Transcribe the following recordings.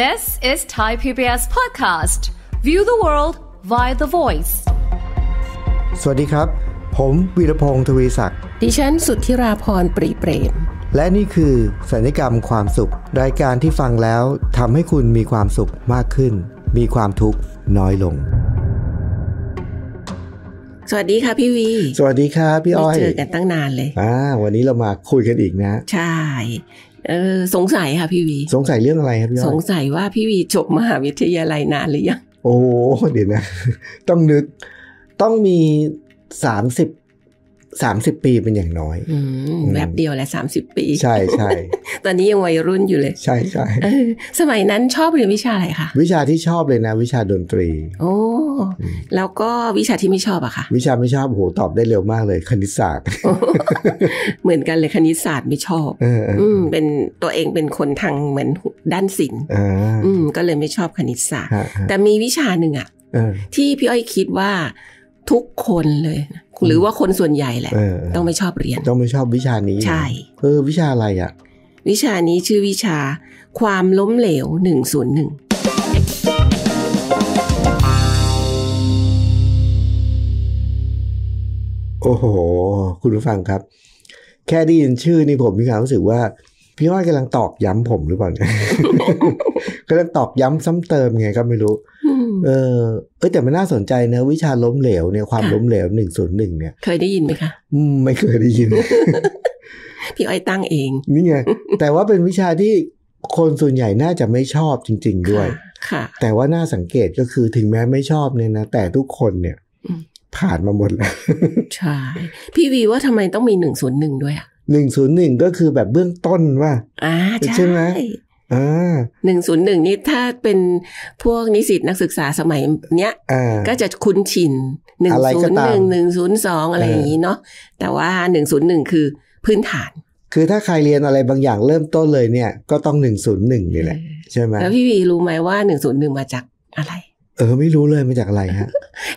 This is Thai PBS podcast. View the world via the voice. สวัสดีครับ ผมวีรพงศ์ทวีศักดิ์ ดิฉันสุทธิราพรปรีเปรม และนี่คือสัญญกรรมความสุข รายการที่ฟังแล้วทำให้คุณมีความสุขมากขึ้น มีความทุกข์น้อยลง สวัสดีค่ะพี่วี สวัสดีครับพี่อ้อย ไม่เจอกันตั้งนานเลยอ่าวันนี้เรามาคุยกันอีกนะ ใช่ออสงสัยค่ะพี่วี สงสัยเรื่องอะไรครับพี่สงสัยว่าพี่วีจบมหาวิทยาลัยนานหรือยัง โอ้เดี๋ยวนะต้องนึกต้องมีสามสิบสามสิบปีเป็นอย่างน้อยแบบเดียวแหละสามสิบปีใช่ใช่ตอนนี้ยังวัยรุ่นอยู่เลย ใช่ใช่สมัยนั้นชอบเรียนวิชาอะไรคะวิชาที่ชอบเลยนะ วิชาดนตรี โอ้แล้วก็วิชาที่ไม่ชอบอะค่ะวิชาไม่ชอบโหตอบได้เร็วมากเลยคณิตศาสตร์ เหมือนกันเลย คณิตศาสตร์ ไม่ชอบอืมเป็นตัวเองเป็นคนทางเหมือนด้านศิลป์อืมก็เลยไม่ชอบคณิตศาสตร์ แต่มีวิชาหนึ่งอะที่พี่อ้อยคิดว่าทุกคนเลย หรือว่าคนส่วนใหญ่แหละ ต้องไม่ชอบเรียน ต้องไม่ชอบวิชานี้ ใช่เออวิชาอะไรอ่ะ วิชานี้ชื่อวิชาความล้มเหลวหนึ่งศูนย์หนึ่งโอ้โห คุณผู้ฟังครับ แค่ได้ยินชื่อนี่ผมมีความรู้สึกว่าพี่อ้อยกำลังตอกย้ำผมหรือเปล่าเนี่ยกำลังตอกย้ำซ้ำเติมไงก็ไม่รู้ เออเออแต่มันน่าสนใจนะ วิชาล้มเหลวเนี่ยความล้มเหลวหนึ่งศูนย์หนึ่งเนี่ย เคยได้ยินไหมคะ ไม่เคยได้ยิน พี่อ้อยตั้งเอง นี่ไง แต่ว่าเป็นวิชาที่คนส่วนใหญ่น่าจะไม่ชอบจริงๆด้วยค่ะ แต่ว่าน่าสังเกตก็คือถึงแม้ไม่ชอบเนี่ยนะ แต่ทุกคนเนี่ยผ่านมาหมดแล้วใช่ พี่วีว่าทำไมต้องมีหนึ่งศูนย์หนึ่งด้วยอะหนึ่งศูนย์หนึ่งก็คือแบบเบื้องต้นว่าอ่า ใช่ไหมหนึ่งศูนย์หนึ่งนี่ถ้าเป็นพวกนิสิตนักศึกษาสมัยเนี้ย ก็จะคุ้นชินหนึ่งศูนย์หนึ่งหนึ่งศูนย์สองอะไรอย่างนี้เนาะแต่ว่าหนึ่งศูนย์หนึ่งคือพื้นฐาน คือถ้าใครเรียนอะไรบางอย่างเริ่มต้นเลยเนี่ย ก็ต้องหนึ่งศูนย์หนึ่งนี่แหละ ใช่ไหมแล้วพี่วีรู้ไหมว่าหนึ่งศูนย์หนึ่งมาจากอะไรเออไม่รู้เลยมาจากอะไรฮะ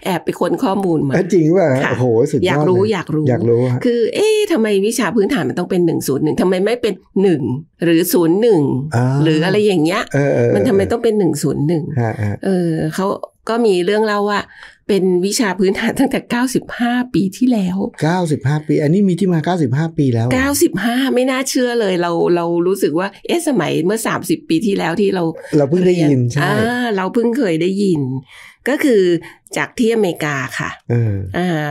แอบไปค้นข้อมูลมา จริงป่ะโอ้โหสุดยอดอยากรู้อยากรู้อยากรู้คือเอ๊ะทำไมวิชาพื้นฐานมันต้องเป็นหนึ่งศูนย์หนึ่งทำไมไม่เป็นหนึ่งหรือศูนย์หนึ่งหรืออะไรอย่างเงี้ยมันทำไมต้องเป็นหนึ่งศูนย์หนึ่งเออ เขาก็มีเรื่องเล่าว่าเป็นวิชาพื้นฐานตั้งแต่ 95 ปีที่แล้ว 95 ปี อันนี้มีที่มา 95 ปีแล้ว 95 ไม่น่าเชื่อเลย เรา เรารู้สึกว่า เอ๊ะ สมัยเมื่อ 30 ปีที่แล้วที่เรา เราเพิ่งได้ยิน ใช่ เราเพิ่งเคยได้ยิน ก็คือจากที่อเมริกาค่ะอ่า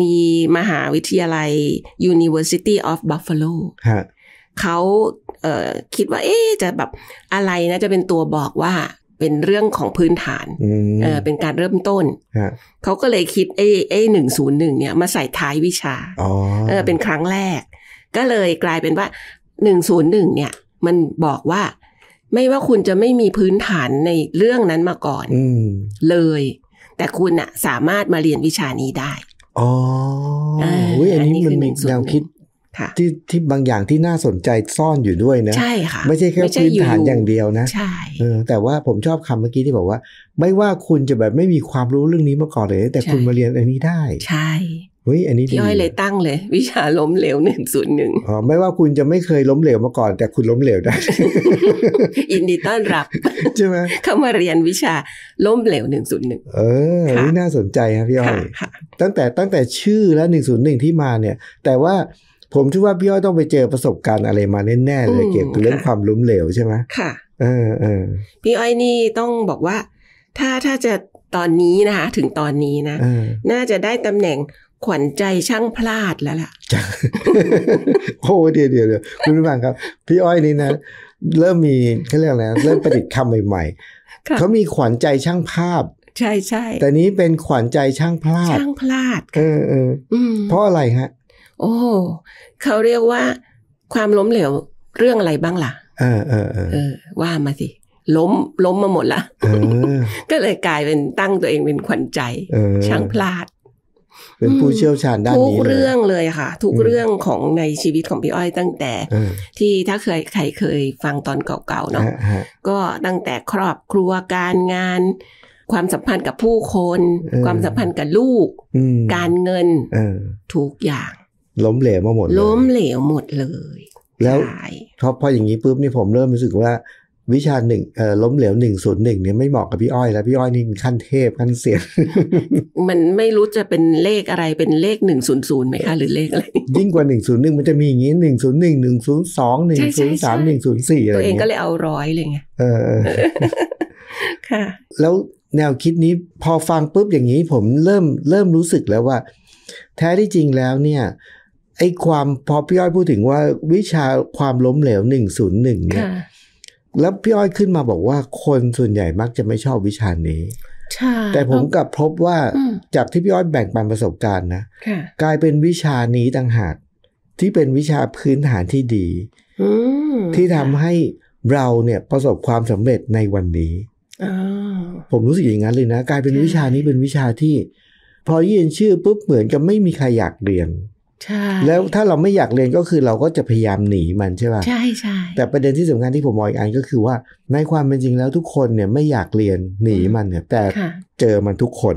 มีมหาวิทยาลัย University of Buffalo เขาเคิดว่า เอ๊ะ จะแบบอะไรนะ จะเป็นตัวบอกว่าเป็นเรื่องของพื้นฐาน เออเป็นการเริ่มต้น เขาก็เลยคิดไอ้ไอ้หนึ่งศูนย์หนึ่งเนี่ยมาใส่ท้ายวิชาเอเป็นครั้งแรก ก็เลยกลายเป็นว่าหนึ่งศูนย์หนึ่งเนี่ย มันบอกว่าไม่ว่าคุณจะไม่มีพื้นฐานในเรื่องนั้นมาก่อนอเลย แต่คุณอะสามารถมาเรียนวิชานี้ได้ อ๋อ อันนี้มันมีแนวคิดที่ที่บางอย่างที่น่าสนใจซ่อนอยู่ด้วยนะใช่ค่ะไม่ใช่แค่พื้นฐานอย่างเดียวนะใช่แต่ว่าผมชอบคำเมื่อกี้ที่บอกว่า ไม่ว่าคุณจะแบบไม่มีความรู้เรื่องนี้มาก่อนเลย แต่คุณมาเรียนอันนี้ได้ใช่เฮ้ยอันนี้ดี่อ้อยเลยตั้งเลย วิชาล้มเหลวหนึ่งศูนย์หนึ่งอ๋อไม่ว่าคุณจะไม่เคยล้มเหลวมาก่อน แต่คุณล้มเหลวได้ อินดีต้อนรับใช่ไหมเข้ามาเรียนวิชาล้มเหลวหนึ่งศูนย์หนึ่งเออน่าสนใจครับพี่อ้อยตั้งแต่ตั้งแต่ชื่อแล้วหนึ่งศูนย์หนึ่งที่มาเนี่ย แต่ว่าผมคิดว่าพี่อ้อยต้องไปเจอประสบการณ์อะไรมาแน่ๆเลยเกี่ยวกับเรื่องความล้มเหลวใช่ไหมค่ะ เออเออพี่อ้อยนี่ต้องบอกว่า ถ้าถ้าจะตอนนี้นะคะถึงตอนนี้นะ น่าจะได้ตำแหน่งขวัญใจช่างพลาดแล้วล่ะโอ้เดี๋ยวเดี๋ยวคุณผู้ฟังครับ พี่อ้อยนี่นะเริ่มมีเขาเรียกอะไรเริ่มประดิษฐ์คำใหม่ ๆ เขามีขวัญใจช่างภาพ ใช่ใช่แต่นี้เป็นขวัญใจช่างพลาดช่างพลาดเออเออเพราะอะไรฮะโอ้เขาเรียกว่าความล้มเหลวเรื่องอะไรบ้างล่ะ เออเออ เออ ว่ามาสิล้มล้มมาหมดละ ก็เลยกลายเป็นตั้งตัวเองเป็นขวัญใจช่างพลาด เป็นผู้เชี่ยวชาญด้านนี้ทุกเรื่องเลยค่ะ ทุกเรื่องของในชีวิตของพี่อ้อยตั้งแต่ที่ถ้าเคย ใครเคยฟังตอนเก่าๆเนาะก็ตั้งแต่ครอบครัวการงาน ความสัมพันธ์กับผู้คน ความสัมพันธ์กับลูก การเงินทุกอย่างล้มเหลวมาหมดล้มเหลวหมดเลย แล้วพอพออย่างนี้ปุ๊บนี่ผมเริ่มรู้สึกว่าวิชาหนึ่งเอ่อล้มเหลวหนึ่งศูนย์หนึ่งเนี่ย ไม่เหมาะกับพี่อ้อยแล้วพี่อ้อยนี่ขั้นเทพขั้นเสียงมันไม่รู้จะเป็นเลขอะไรเป็นเลขหนึ่งศูนย์ศูนย์ไหมคะหรือเลขอะไร ยิ่งกว่าหนึ่งศูนย์หนึ่งมันจะมีอย่างนี้หนึ่งศูนย์หนึ่งหนึ่งศูนย์สองหนึ่งศูนย์สามหนึ่งศูนย์สี่อะไรยงเี้ตัวเองก็เลยเอาร้อยเลยไง เออค่ะ แล้วแนวคิดนี้พอฟังปุ๊บอย่างนี้ผมเริ่มเริ่มรู้สึกแล้วว่า แท้ที่จริงแล้ว เนี่ยไอ้ความพอพี่อ้อยพูดถึงว่าวิชาความล้มเหลวหนึ่งศูนย์หนึ่งเนี่ย แล้วพี่อ้อยขึ้นมาบอกว่า คนส่วนใหญ่มักจะไม่ชอบวิชานี้แต่ผมกลับพบว่าจากที่พี่อ้อยแบ่งปันประสบการณ์นะกลายเป็นวิชานี้ต่างหากที่เป็นวิชาพื้นฐานที่ดีที่ทำให้เราเนี่ยประสบความสำเร็จในวันนี้ผมรู้สึกอย่างนั้นเลยนะกลายเป็นวิชานี้เป็นวิชาที่ พอยินชื่อปุ๊บ เหมือนกับไม่มีใครอยากเรียนช่แล้วถ้าเราไม่อยากเรียนก็คือเราก็จะพยายามหนีมันใช่ป่ะใช่ใช่แต่ประเด็นที่สำคัญที่ผมมองอีกอันก็คือว่าในความเป็นจริงแล้วทุกคนเนี่ยไม่อยากเรียนหนีมันเนี่ย แต่เจอมันทุกคน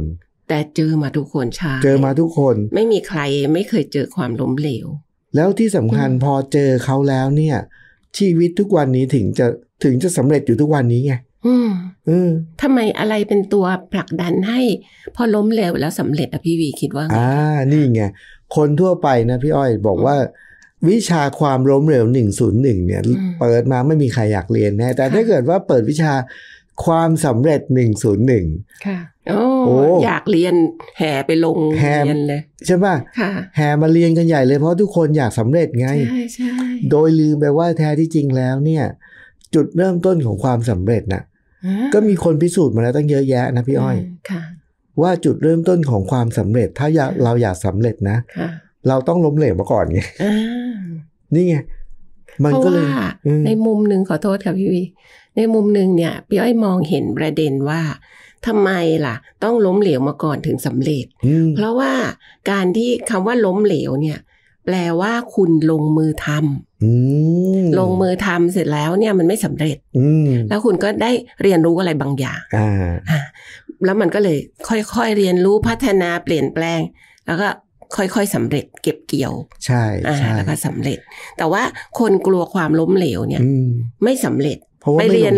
แต่เจอมาทุกคนใช่เจอมาทุกคนไม่มีใครไม่เคยเจอความล้มเหลว แล้วที่สำคัญพอเจอเขาแล้วเนี่ยชีวิตทุกวันนี้ถึงจะถึงจะสำเร็จอยู่ทุกวันนี้ไงอืมทำทำไมอะไรเป็นตัวผลักดันให้ พอล้มเหลวแล้วสำเร็จอะพี่วีคิดว่าอ่านี่ไงคนทั่วไปนะพี่อ้อยบอกว่า วิชาความล้มเหลวหนึ่งศูนย์หนึ่งเนี่ย เปิดมาไม่มีใครอยากเรียนแนะแต่ถ้าเกิดว่าเปิดวิชาความสำเร็จหนึ่งศูนย์หนึ่งค่ะโอ้อยากเรียนแห่ไปลงเรียนเลยใช่ป่ะค่ะ แห่มาเรียนกันใหญ่เลยเพราะทุกคนอยากสำเร็จไงใช่ใชโดยลืมไปว่าแท้ที่จริงแล้วเนี่ย จุดเริ่มต้นของความสำเร็จนะ่ะก็มีคนพิสูจน์มาแล้วตั้งเยอะแยะนะพี่อ้อยว่าจุดเริ่มต้นของความสำเร็จ ถ้าเราอยากสำเร็จนะเราต้องล้มเหลวมาก่อนไงนี่ไงมันก็เลยในมุมหนึ่งขอโทษค่ะพี่วีในมุมหนึ่งเนี่ยพี่อ้อยมองเห็นประเด็นว่าทำไมล่ะต้องล้มเหลวมาก่อนถึงสำเร็จ เพราะว่าการที่คำว่าล้มเหลวเนี่ยแปลว่าคุณลงมือทำลงมือทำเสร็จแล้วเนี่ยมันไม่สำเร็จแล้วคุณก็ได้เรียนรู้อะไรบางอย่างแล้วมันก็เลยค่อยๆเรียนรู้พัฒนาเปลี่ยนแปลง แล้วก็ค่อยๆสำเร็จเก็บเกี่ยว ใช่ใชแล้วก็สำเร็จ แต่ว่าคนกลัวความล้มเหลวเนี่ยไม่สำเร็จ เพราะว่าไม่เรียน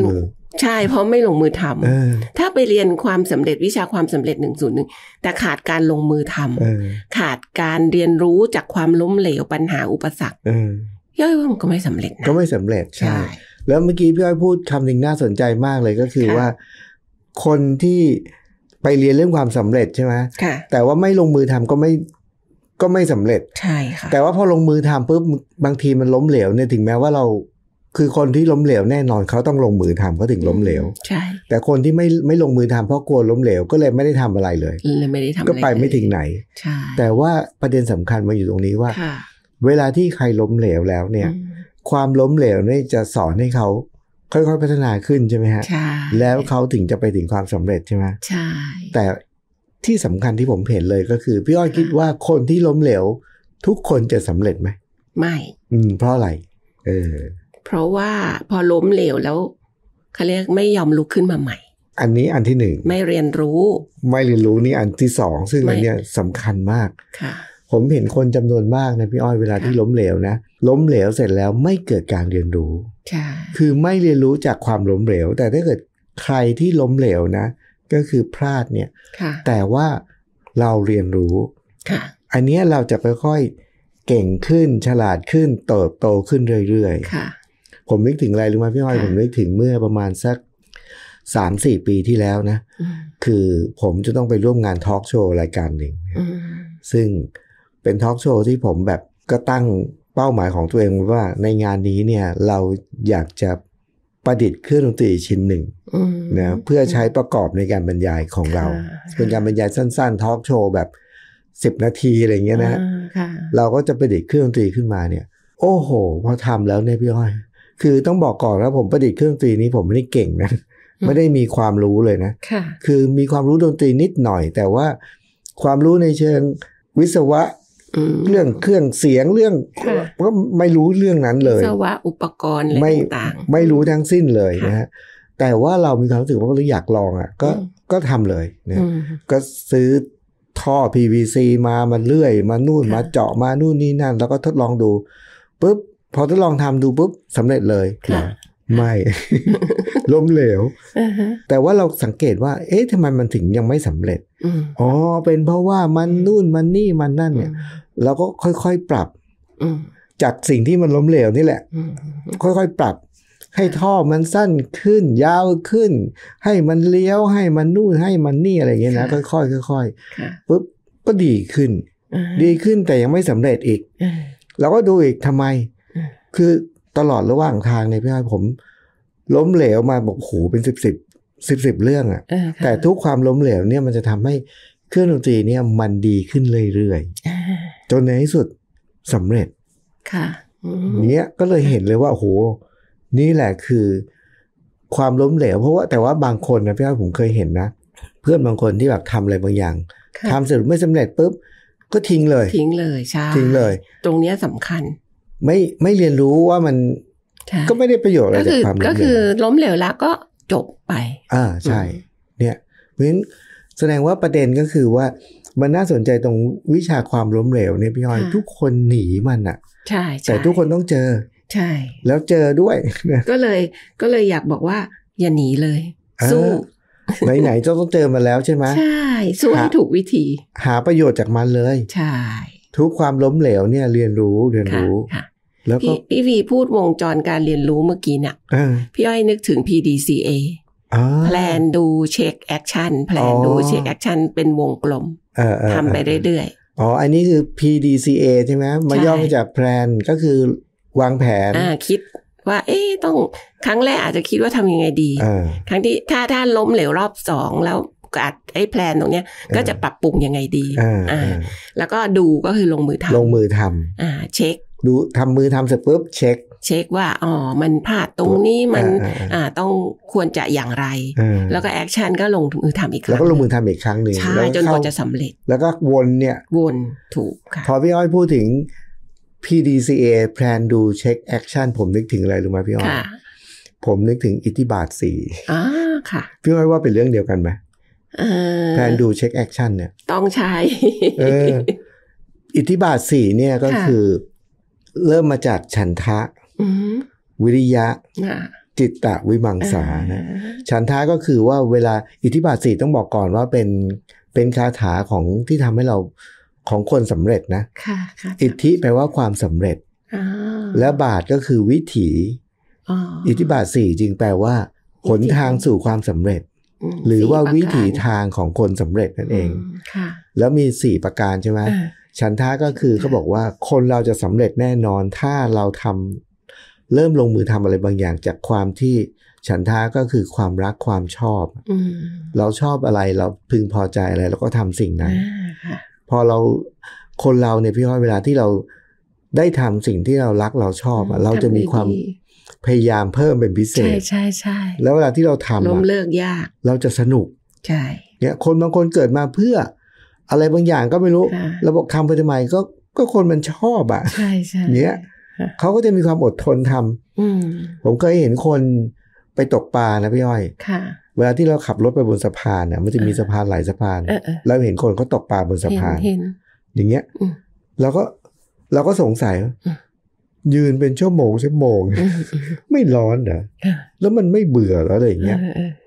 ใช่เพราะไม่ลงมือทำถ้าไปเรียนความสำเร็จวิชาความสำเร็จหนึ่งศูนย์หนึ่งแต่ขาดการลงมือทำขาดการเรียนรู้จากความล้มเหลวปัญหาอุปสรรคย่อยว่ามันก็ไม่สำเร็จนะก็ไม่สำเร็จใช่ แล้วเมื่อกี้พี่อ้อยพูดคำหนึ่งน่าสนใจมากเลยก็คือว่า คนที่ไปเรียนเรื่องความสำเร็จใช่ไหมแต่ว่าไม่ลงมือทำก็ไม่ก็ไม่สำเร็จ ใช่ค่ะแต่ว่าพอลงมือทำปุ๊บบางทีมันล้มเหลวเนี่ยถึงแม้ว่าเราคือคนที่ล้มเหลวแน่นอนเขาต้องลงมือทำเขาถึงล้มเหลวใช่ แต่คนที่ไม่ไม่ลงมือทำเพราะกลัวล้มเหลวก็เลยไม่ได้ทำอะไรเลยเลยไม่ได้ทำก็ไปไม่ถึงไหนใช่แต่ว่าประเด็นสำคัญมาอยู่ตรงนี้ว่าเวลาที่ใครล้มเหลวแล้วเนี่ย ความล้มเหลวนี่จะสอนให้เขาค่อยๆพัฒนาขึ้นใช่ไหมฮะใช่แล้วเขาถึงจะไปถึงความสำเร็จใช่ไหมใช่ แต่ที่สำคัญที่ผมเห็นเลยก็คือพี่อ้อยคิดว่า คนที่ล้มเหลว ทุกคนจะสำเร็จไหมไม่ อืมเพราะอะไรเออเพราะว่าพอล้มเหลวแล้วเขาเรียกไม่ยอมลุกขึ้นมาใหม่ อันนี้อันที่หนึ่งไม่เรียนรู้ ไม่เรียนรู้นี่อันที่สองซึ่งอันเนี้ยสำคัญมากค่ะ ผมเห็นคนจำนวนมากนะพี่อ้อยเวลาที่ล้มเหลวนะล้มเหลวเสร็จแล้วไม่เกิดการเรียนรู้คือไม่เรียนรู้จากความล้มเหลว แต่ถ้าเกิดใครที่ล้มเหลวนะ ก็คือพลาดเนี่ยแต่ว่าเราเรียนรู้อันนี้เราจะค่อยๆเก่งขึ้น ฉลาดขึ้น เติบโตขึ้นเรื่อยๆผมนึกถึงอะไรรู้ไหมพี่อ้อย ผมนึกถึงเมื่อประมาณสักสามสี่ปีที่แล้วนะ คือผมจะต้องไปร่วมงานทอล์กโชว์รายการหนึ่ง ซึ่งเป็นทอล์กโชว์ที่ผมแบบก็ตั้งเป้าหมายของตัวเองว่าในงานนี้เนี่ย เราอยากจะประดิษฐ์เครื่องดนตรีชิ้นหนึ่งนะเพื่อใช้ประกอบในการบรรยายของเราเป็นการบรรยายสั้นๆทอล์กโชว์แบบสิบนาทีอะไรเงี้ยนะเราก็จะประดิษฐ์เครื่องดนตรีขึ้นมาเนี่ย โอ้โห พอทำแล้วเนี่ยพี่อ้อยคือ ต้องบอกก่อนนะผมประดิษฐ์เครื่องดนตรีนี้ผมไม่ได้เก่งนะไม่ได้มีความรู้เลยนะค่ะคือมีความรู้ดนตรีนิดหน่อย แต่ว่าความรู้ในเชิงวิศวะเรื่องเครื่องเสียงเรื่องก็ไม่รู้เรื่องนั้นเลยวิศวะอุปกรณ์อะไรต่างไม่รู้ทั้งสิ้นเลยนะฮะแต่ว่าเรามีความรู้สึกว่าเราอยากลองอ่ะก็ก็ทำเลยนยก็ซื้อท่อ PVC มามันเลื่อย มานู่นมาเจาะมานู่นนี่นั่น แล้วก็ทดลองดูปุ๊บพอทดลองทำดูปุ๊บสำเร็จเลยนะไม่ ล้มเหลวแต่ว่าเราสังเกตว่า เอ๊ะทำไมมันถึงยังไม่สำเร็จอ๋อเป็นเพราะว่ามันนู่นมันนี่มันนั่นเนี่ยเราก็ค่อย ๆ ปรับจากสิ่งที่มันล้มเหลวนี่แหละค่อย ๆ ปรับ ให้ท่อมันสั้นขึ้นยาวขึ้น ให้มันเลี้ยวให้มันนู่นให้มันนี่อะไรเงี้ยนะค่อยๆค่อยๆปุ๊บ ก็ดีขึ้น ดีขึ้นแต่ยังไม่สำเร็จอีกเราก็ดูอีกทำไมคือตลอดระหว่างทางเนี่ยพี่อ้อยผม ล้มเหลวมาบอกโหเป็นสิบสิบสิบสิบเรื่องอะ่ะแต่ทุกความล้มเหลวเนี่ยมันจะทำให้เครื่องดนตรีเนี่ยมันดีขึ้นเรื่อยๆจนในที่สุดสำเร็จค่ะเนี้ยก็เลยเห็นเลยว่าโหนี่แหละคือ ความล้มเหลว เพราะว่าแต่ว่าบางคนนะพี่อ้อยผมเคยเห็นนะ เพื่อนบางคนที่แบบทำอะไรบางอย่าง ทำเสร็จไม่สำเร็จปุ๊บ ก็ทิ้งเลย ทิ้งเลยใช่ทิ้งเลย ตรงเนี้ยสำคัญไม่ไม่เรียนรู้ว่ามันก็ไม่ได้ประโยชน์อะไรจากความล้มเหลวก็คือล้มเหลวแล้วก็จบไป อ่า ใช่ เนี่ยเพราะฉะนั้นแสดงว่าประเด็นก็คือว่ามันน่าสนใจตรงวิชาความล้มเหลวเนี่ยพี่ฮอยทุกคนหนีมันอะใช่แต่ทุกคนต้องเจอ ใช่ แล้วเจอด้วย ก็เลยก็เลยอยากบอกว่าอย่าหนีเลย สู้ ไหนๆจะต้องเจอมาแล้วใช่ไหมใช่ สู้ให้ถูกวิธี หาประโยชน์จากมันเลย ใช่ทุกความล้มเหลวเนี่ยเรียนรู้เรียนรู้แล้วพพี่วีพูดวงจรการเรียนรู้เมื่อกี้เนี่ยพี่อ้อยนึกถึง PDCA แพลนดูเช็คแอคชั่นแพลนดูเช็คแอคชั่นเป็นวงกลมทำไปเรื่อยๆ อ๋อ อันนี้คือ PDCA ใช่ไหมมาย่อมาจากแพลนก็คือวางแผนคิดว่า เอ๊ต้องครั้งแรกอาจจะคิดว่าทำยังไงดีครั้งที่ถ้าถ้าล้มเหลวรอบสอง แล้วกัดไอ้แพลนตรงเนี้ยก็จะปรับปรุงยังไงดีอ่าแล้วก็ดูก็คือลงมือทำลงมือทำอ่าเช็คดูทำมือทำเสร็จปุ๊บเช็ค เช็คว่าอ๋อมันพลาดตรงนี้มัน อ่าต้องควรจะอย่างไร แล้วก็แอคชั่นก็ลงมือทำอีกครั้ง แล้วก็ลงมือทำอีกครั้งหนึ่งใช่ จนกว่าจะสำเร็จ แล้วก็วนเนี่ย วนถูกค่ะพอพี่อ้อยพูดถึง PDCA Plan Do Check Action ผมนึกถึงอะไรรู้ไหมพี่อ้อยผมนึกถึงอิทธิบาทสี่อ่าค่ะพี่อ้อยว่าเป็นเรื่องเดียวกันไหมแพลนดูเช็คแอคชั่นเนี่ย ต้องใช้อิทธิบาทสี่เนี่ยก็คือเริ่มมาจากฉันทะวิริยะจิตตะวิมังสานะฉันทะก็คือว่าเวลาอิทธิบาทสี่ต้องบอกก่อนว่าเป็นเป็นคาถาของที่ทำให้เราของคนสำเร็จนะอิทธิแปลว่าความสำเร็จแล้วบาทก็คือวิถีอิทธิบาทสี่จึงแปลว่าหนทางสู่ความสำเร็จ หรือว่าวิถีทางของคนสำเร็จนั่นเองแล้วมีสี่ประการใช่ไหมฉันท้าก็คือเขาบอกว่าคนเราจะสำเร็จแน่นอนถ้าเราทำเริ่มลงมือทำอะไรบางอย่างจากความที่ ฉันท้าก็คือความรักความชอบอเราชอบอะไรเราพึงพอใจอะไรเราก็ทำสิ่งนั้นพอเราคนเราเนี่ยพี่ห้อยเวลาที่เราได้ทำสิ่งที่เรารักเราชอบเราจะมีความพยายามเพิ่มเป็นพิเศษใช่ใช่ใช่แล้วเวลาที่เราทำล้มเลิกยาก เราจะสนุก ใช่เนี่ยคนบางคนเกิดมาเพื่ออะไรบางอย่างก็ไม่รู้ ระบบคำไปทำไมก็ก็คนมันชอบอ่ะ ใช่ใช่เนี้ยเขาก็จะมีความอดทนทำผมเคยเห็นคนไปตกปลานะพี่อ้อยเวลาที่เราขับรถไปบนสะพานเนี่ยมันจะมีสะพานหลายสะพานเราเห็นคนเขาตกปลาบนสะพาน อย่างเงี้ยเราก็เราก็สงสัย ยืนเป็นชั่วโมงชั่วโมงไม่ร้อนเหรอแล้วมันไม่เบื่อแล้วอะไรอย่างเงี้ย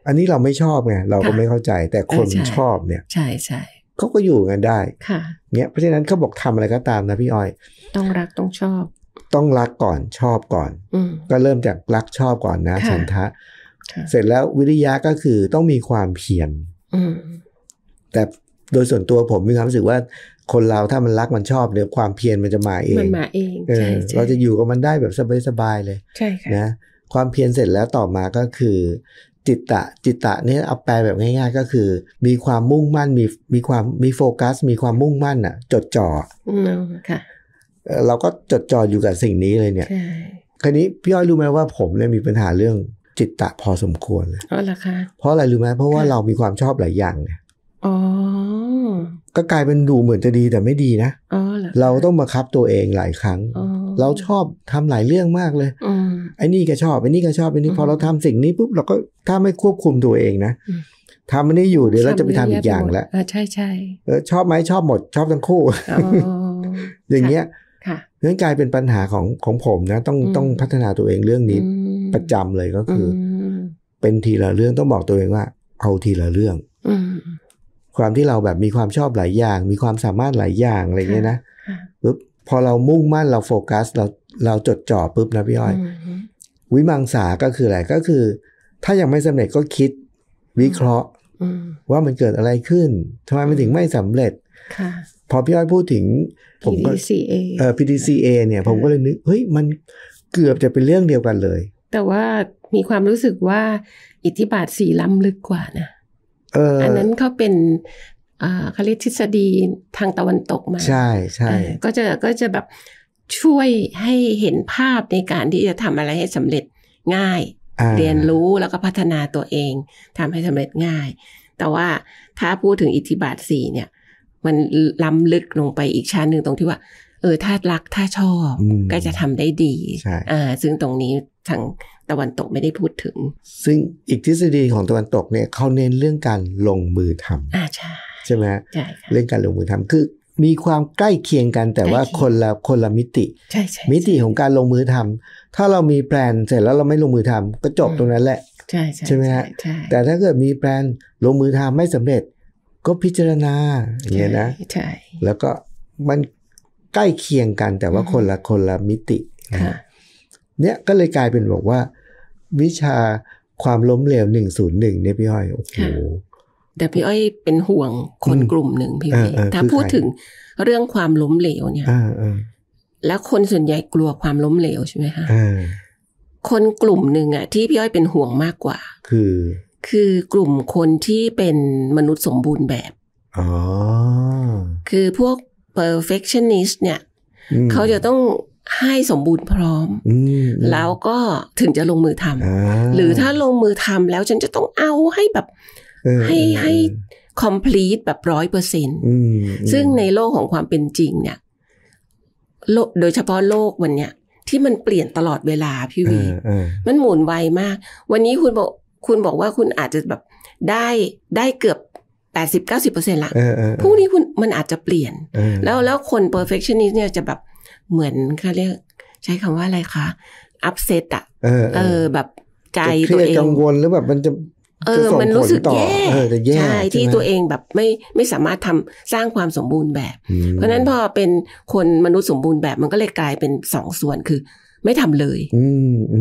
อันนี้เราไม่ชอบไงเราก็ไม่เข้าใจ แต่คนชอบเนี่ยใช่ใช่เขาก็อยู่กันได้ ค่ะเนี่ยเพราะฉะนั้นเขาบอกทำอะไรก็ตามนะพี่อ้อย ต้องรักต้องชอบ ต้องรักก่อนชอบก่อนอก็เริ่มจากรักชอบก่อนนะฉันทะเสร็จแล้ววิริยะก็คือต้องมีความเพียรแต่โดยส่วนตัวผมมีความรู้สึกว่าคนเราถ้ามันรักมันชอบเนี่ย ความเพียรมันจะมาเองมันมาเองเออเราจะอยู่กับมันได้แบบสบายๆเลย ใช่ค่ะนะความเพียรเสร็จแล้วต่อมาก็คือจิตตะ จิตตะเนี่ยเอาแปลแบบง่ายๆ ก็คือ มีความมุ่งมั่นมีมีความมีโฟกัส มีความมุ่งมั่นอ่ะ จดจ่อค่ะเราก็จดจ่ออยู่กับสิ่งนี้เลยเนี่ยคราวนี้พี่อ้อยรู้ไหมว่าผมเนี่ยมีปัญหาเรื่องจิตตะพอสมควรเลยอ๋อเหรอคะเพราะอะไรรู้ไหมเพราะว่าเรามีความชอบหลายอย่างอ๋อก็กลายเป็นดูเหมือนจะดีแต่ไม่ดี นะอ๋อเราต้องมาคับตัวเองหลายครั้งเราชอบทำหลายเรื่องมากเลยไอ้นี่ก็ชอบไอ้นี่ก็ชอบไอ้นี่พอเราทำสิ่งนี้ปุ๊บเราก็ถ้าไม่ควบคุมตัวเองนะทำมันได้อยู่เดี๋ยวเราจะไปทำอีกอย่างแล้วใช่ใช่ชอบไหมชอบหมดชอบทั้งคู่อย่างเงี้ยเรื่องกลายเป็นปัญหาของของผมนะต้องต้องพัฒนาตัวเองเรื่องนี้ประจำเลยก็คือเป็นทีละเรื่องต้องบอกตัวเองว่า เอาทีละเรื่องความที่เราแบบมีความชอบหลายอย่าง มีความสามารถหลายอย่างอะไรเงี้ยนะปุ๊บพอเรามุ่งมั่นเราโฟกัส เราเราจดจ่อปุ๊บนะพี่อ้อย วิมังสาก็คืออะไร ก็คือ ถ้ายังไม่สำเร็จก็คิดวิเคราะห์ว่ามันเกิดอะไรขึ้นทำไมมันถึงไม่สำเร็จพอพี่อ้อยพูดถึงผมก็ p d เออ PDCA เนี่ยผมก็เลยนึกเฮ้ย มันเกือบจะเป็นเรื่องเดียวกันเลย แต่ว่ามีความรู้สึกว่า อิทธิบาทสีล้ำลึกกว่านะอันนั้นเขาเป็นเขาเรียกทฤษฎีทางตะวันตกมา ใช่ใช่ก็จะก็จะแบบช่วยให้เห็นภาพในการที่จะทำอะไรให้สำเร็จง่าย เรียนรู้แล้วก็พัฒนาตัวเองทำให้สำเร็จง่าย แต่ว่าถ้าพูดถึงอิทธิบาทสี่เนี่ย มันล้ำลึกลงไปอีกชั้นหนึ่งตรงที่ว่า เออ ถ้ารัก ถ้าชอบก็จะทำได้ดี อ่า ซึ่งตรงนี้ทางตะวันตกไม่ได้พูดถึง ซึ่ง อีกทฤษฎีของตะวันตกเนี่ยเขาเน้นเรื่องการลงมือทำอ่าใช่ใช่ไหมเรื่องการลงมือทำคือ มีความใกล้เคียงกันแต่ว่าคนละคนละมิติมิติของการลงมือทำ ถ้าเรามีแปลนเสร็จแล้วเราไม่ลงมือทำ ก็จบตรงนั้นแหละใช่ใช่ไหมฮะแต่ถ้าเกิดมีแปลนลงมือทำไม่สำเร็จ ก็พิจารณาอย่างนี้นะ ใช่ แล้วก็มันใกล้เคียงกันแต่ว่าคนละคนละมิติเนี่ยก็เลยกลายเป็นบอกว่า วิชาความล้มเหลวหนึ่งศูนย์หนึ่งเนี่ยพี่ห้อยโอ้โหแต่พี่อ้อยเป็นห่วงคนกลุ่มหนึ่งพี่พี่ถ้าพูดถึงเรื่องความล้มเหลวเนี่ยแล้วคนส่วนใหญ่กลัวความล้มเหลวใช่ไหมคะคนกลุ่มหนึ่งอะที่พี่อ้อยเป็นห่วงมากกว่า คือ คือกลุ่มคนที่เป็นมนุษย์สมบูรณ์แบบ อ๋อคือพวก perfectionist เนี่ย เขาจะต้องให้สมบูรณ์พร้อมแล้วก็ถึงจะลงมือทำหรือถ้าลงมือทำแล้วฉันจะต้องเอาให้แบบให้ให้ complete แบบร้อยเปอร์เซ็นต์ซึ่งในโลกของความเป็นจริงเนี่ย โลกโดยเฉพาะโลกวันเนี้ย ที่มันเปลี่ยนตลอดเวลาพี่วีมันหมุนไวมาก วันนี้คุณบอกคุณบอกว่าคุณอาจจะแบบได้ได้เกือบแปดสิบเก้าสิบเปอร์เซ็นต์ละพรุ่งนี้คุณมันอาจจะเปลี่ยนแล้วแล้วคน perfectionist เนี่ยจะแบบเหมือนเขาเรียกใช้คำว่าอะไรคะ upset อะเออ แบบใจตัวเองกังวลหรือแบบมันจะเออมันรู้สึกแย่ใช่ที่ตัวเองแบบไม่ไม่สามารถทำสร้างความสมบูรณ์แบบ เพราะนั้นพอเป็นคนมนุษย์สมบูรณ์แบบมันก็เลยกลายเป็นสองส่วนคือ ไม่ทำเลย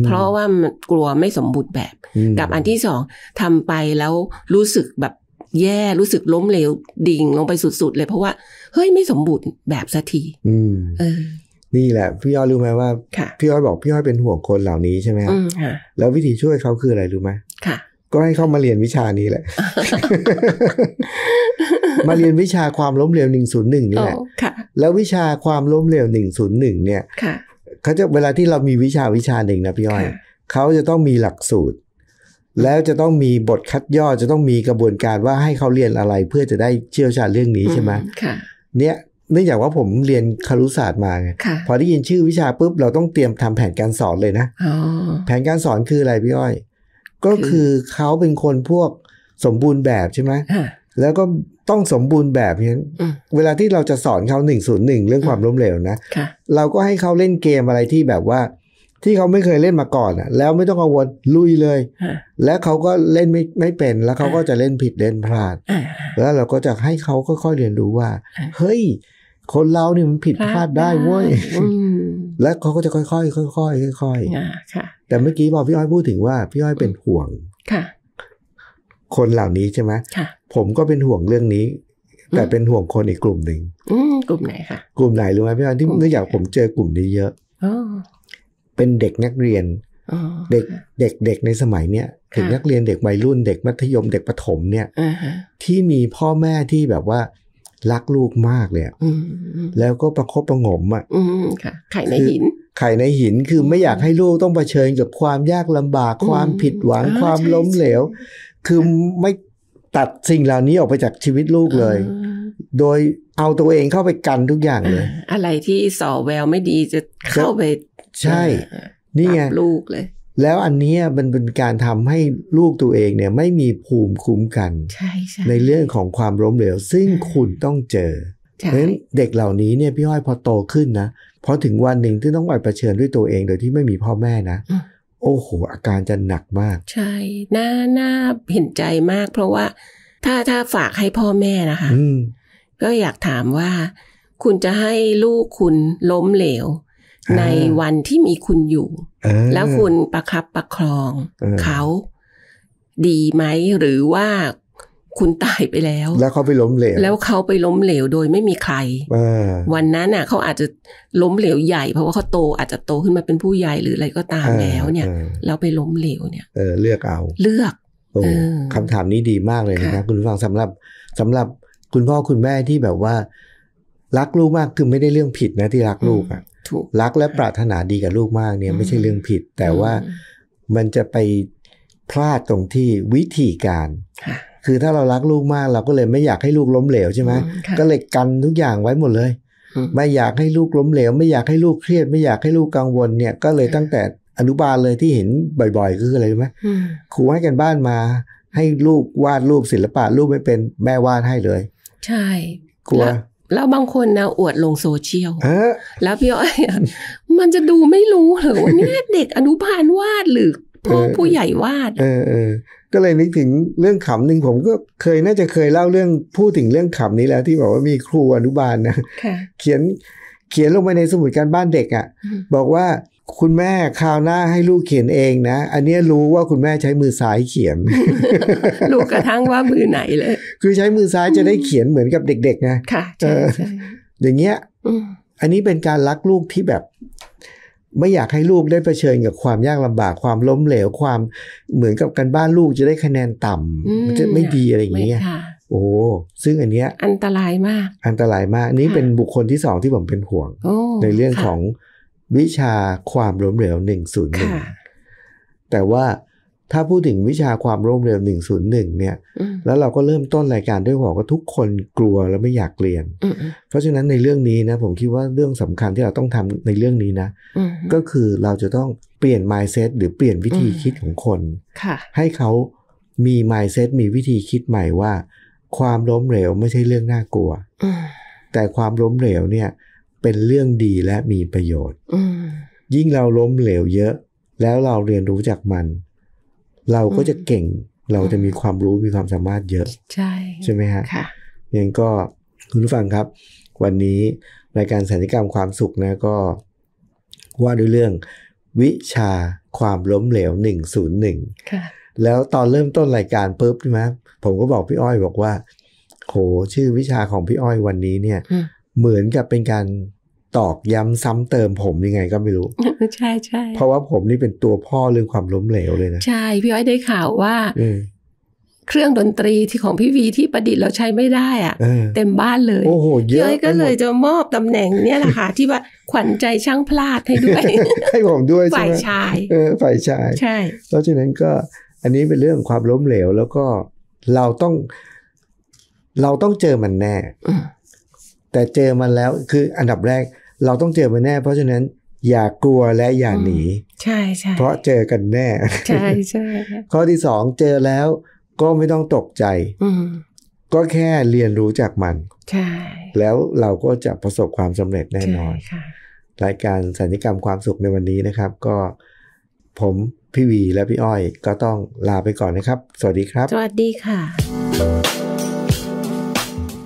เพราะว่ามันกลัวไม่สมบูรณ์แบบกับอันที่สองทำไปแล้วรู้สึกแบบแย่รู้สึกล้มเหลวดิ่งลงไปสุดๆเลยเพราะว่าเฮ้ยไม่สมบูรณ์แบบสักทีเออ นี่แหละพี่ยอดรู้ไหมว่าพี่ยอดบอกพี่ยอดเป็นห่วงคนเหล่านี้ใช่ไหมครับแล้ววิธีช่วยเขาคืออะไรรู้ไหมค่ะก็ให้เข้ามาเรียนวิชานี้แหละ มาเรียนวิชาความล้มเหลวหนึ่งศูนย์หนึ่งนี่แหละแล้ววิชาความล้มเหลวหนึ่งศูนย์หนึ่งเนี่ยเขาจะเวลาที่เรามีวิชาวิชาหนึ่งนะพี่อ้อย เขาจะต้องมีหลักสูตร แล้วจะต้องมีบทคัดย่อ จะต้องมีกระบวนการว่าให้เขาเรียนอะไรเพื่อจะได้เชี่ยวชาญเรื่องนี้ใช่ไหมเนี่ยเนื่องจากว่าผมเรียนครุศาสตร์มาไง พอได้ยินชื่อวิชาปุ๊บเราต้องเตรียมทำแผนการสอนเลยนะแผนการสอนคืออะไรพี่อ้อยก็คือเขาเป็นคนพวกสมบูรณ์แบบใช่ไหม แล้วก็ต้องสมบูรณ์แบบเนี้ยเวลาที่เราจะสอนเขาหนึ่งศูนย์หนึ่งเรื่องความล้มเหลวนะ เราก็ให้เขาเล่นเกมอะไรที่แบบว่า ที่เขาไม่เคยเล่นมาก่อนอ่ะ แล้วไม่ต้องกังวลลุยเลย แล้วเขาก็เล่นไม่ไม่เป็น แล้วเขาก็จะเล่นผิดเล่นพลาดแล้วเราก็จะให้เขาค่อยๆเรียนรู้ว่า เฮ้ยคนเราเนี่ยมันผิดพลาดได้เว้ยและเขาก็จะค่อยๆค่อยๆค่อยๆแต่เมื่อกี้บอกพี่อ้อยพูดถึงว่า พี่อ้อยเป็นห่วงค่ะ คนเหล่านี้ใช่ไหมผมก็เป็นห่วงเรื่องนี้ แต่เป็นห่วงคนอีกกลุ่มหนึ่งกลุ่มไหนคะ กลุ่มไหนรู้ไหมพี่อ้อยที่เนื่องจากผมเจอกลุ่มนี้เยอะเป็นเด็กนักเรียน เด็ก เด็กเด็กในสมัยเนี้ยถึงนักเรียนเด็กวัยรุ่น เด็กมัธยมเด็กประถมเนี่ยที่มีพ่อแม่ที่แบบว่ารักลูกมากเลยแล้วก็ประคบประงมอ่ะ ไข่ในหิน ไข่ในหินคือไม่อยากให้ลูกต้องเผชิญกับความยากลำบาก ความผิดหวัง ความล้มเหลว คือไม่ตัดสิ่งเหล่านี้ออกไปจากชีวิตลูกเลย โดยเอาตัวเองเข้าไปกันทุกอย่างเลย อะไรที่สอแววไม่ดีจะเข้าไป ใช่ นี่ไงลูกเลยแล้วอันนี้มันเป็นการทำให้ลูกตัวเองเนี่ยไม่มีภูมิคุ้มกันใใในเรื่องของความล้มเหลว ซึ่งคุณต้องเจอเพราะฉะนั้นเด็กเหล่านี้เนี่ยพี่ห้อยพอโตขึ้นนะพอถึงวันหนึ่งที่ต้องไปเผชิญด้วยตัวเองโดยที่ไม่มีพ่อแม่นะโอ้โหอาการจะหนักมาก ใช่น่าน่าเห็นใจมาก เพราะว่าถ้าถ้าฝากให้พ่อแม่นะคะก็อยากถามว่า คุณจะให้ลูกคุณล้มเหลวในวันที่มีคุณอยู่ แล้วคุณประครับประครองเขาดีไหมหรือว่าคุณตายไปแล้ว แล้วเขาไปล้มเหลว แล้วเขาไปล้มเหลวโดยไม่มีใครวันนั้นน่ะเขาอาจจะล้มเหลวใหญ่ เพราะว่าเขาโตอาจจะโตขึ้นมาเป็นผู้ใหญ่หรืออะไรก็ตามแล้ว เนี่ยเราไปล้มเหลวเนี่ยเออ เลือกเอาเลือก โอ้คำถามนี้ดีมากเลยนะครับคุณผู้ฟังสำหรับสำหรับคุณพ่อคุณแม่ที่แบบว่ารักลูกมากคือไม่ได้เรื่องผิดนะที่รักลูกอ่ะรักและปรารถนาดีกับลูกมากเนี่ย ไม่ใช่เรื่องผิด แต่ว่ามันจะไปพลาดตรงที่วิธีการ คือถ้าเรารักลูกมากเราก็เลยไม่อยากให้ลูกล้มเหลวใช่ไหมก็เลยกันทุกอย่างไว้หมดเลย ไม่อยากให้ลูกล้มเหลว ไม่อยากให้ลูกเครียดไม่อยากให้ลูกกังวลเนี่ยก็เลยตั้งแต่อนุบาลเลยที่เห็นบ่อยๆคืออะไรรู้ไหมครูให้กันบ้านมา ให้ลูกวาดรูปศิลปะรูปไม่เป็นแม่วาดให้เลย ใช่กลัวแล้วบางคนนะอวดลงโซเชียลแล้วพี่อ้อยมันจะดูไม่รู้เหรอว่าเนี่ยเด็กอนุบาลวาดหรือพ่อผู้ใหญ่วาด เออเออก็เลยนึกถึงเรื่องขำหนึ่งผมก็เคยน่าจะเคยเล่าเรื่องพูดถึงเรื่องขำนี้แล้ว ที่บอกว่ามีครูอนุบาลนะเขียนเขียนลงไปในสมุดการบ้านเด็ก อ่ะ บอกว่าคุณแม่คราวหน้าให้ลูกเขียนเองนะอันนี้รู้ว่าคุณแม่ใช้มือซ้ายเขียนลูกกระทั่งว่ามือไหนเลยคือใช้มือซ้ายจะได้เขียนเหมือนกับเด็กๆไงค่ะใช่อย่างเงี้ยอันนี้เป็นการรักลูกที่แบบ ไม่อยากให้ลูกได้เผชิญกับความยากลำบากความล้มเหลว ความเหมือนกับการบ้านลูกจะได้คะแนนต่ำมันจะไม่ดีอะไรอย่างเงี้ยโอ้ซึ่งอันเนี้ย อันตรายมาก อันตรายมากนี่เป็นบุคคลที่สองที่ผมเป็นห่วงในเรื่องของวิชาความล้มเหลว 101 แต่ว่าถ้าพูดถึงวิชาความล้มเหลว 101เนี่ยแล้วเราก็เริ่มต้นรายการด้วยหัวว่าทุกคนกลัวแล้วไม่อยากเรียนเพราะฉะนั้นในเรื่องนี้นะ ผมคิดว่าเรื่องสำคัญที่เราต้องทำในเรื่องนี้นะก็คือเราจะต้องเปลี่ยน mindset หรือเปลี่ยนวิธีคิดของคนให้เขามี mindset มีวิธีคิดใหม่ว่าความล้มเหลวไม่ใช่เรื่องน่ากลัวแต่ความล้มเหลวเนี่ยเป็นเรื่องดีและมีประโยชน์ ยิ่งเราล้มเหลวเยอะ แล้วเราเรียนรู้จากมัน เราก็จะเก่ง เราจะมีความรู้มีความสามารถเยอะ ใช่ ใช่ไหมฮะค่ะยังก็คุณผู้ฟังครับ วันนี้รายการสัญญกรรมความสุขนะ ก็ ว่าด้วยเรื่องวิชาความล้มเหลวหนนึ่งศูยึ่งค่ะแล้วตอนเริ่มต้นรายการปุ๊บใช่ไหมผมก็บอกพี่อ้อยบอกว่า โห ชื่อวิชาของพี่อ้อยวันนี้เนี่ยเหมือนกับเป็นการตอกย้ำซ้ำเติมผมยังไง ก็ไม่รู้ ใช่ใช่เพราะว่าผมนี่เป็นตัวพ่อเรื่องความล้มเหลวเลยนะ ใช่พี่อ้อยได้ข่าวว่าเครื่องดนตรีที่ของพี่วีที่ประดิษฐ์เราใช้ไม่ได้อะเต็มบ้านเลยโอ้โหเยอะก็เลยจะมอบตำแหน่งเนี่ยแหละค่ะ ที่ว่าขวัญใจช่างพลาดให้ด้วยให้ผมด้วยฝ่ายชายเออฝ่ายชาย ใช่ เพราะฉะนั้นก็อันนี้เป็นเรื่องความล้มเหลวแล้วก็เราต้อง เราต้องเจอมันแน่แต่เจอมันแล้วคืออันดับแรก เราต้องเจอมันแน่เพราะฉะนั้น อย่ากลัวและอย่าหนีใช่ใช่เพราะเจอกันแน่ ใช่ใช่ข้อที่สองเจอแล้วก็ไม่ต้องตกใจก็แค่เรียนรู้จากมันใช่แล้วเราก็จะประสบความสำเร็จแน่นอนรายการสัญญกรรมความสุขในวันนี้นะครับ ก็ผมพี่วีและพี่อ้อย ก็ต้องลาไปก่อนนะครับ สวัสดีครับสวัสดีค่ะ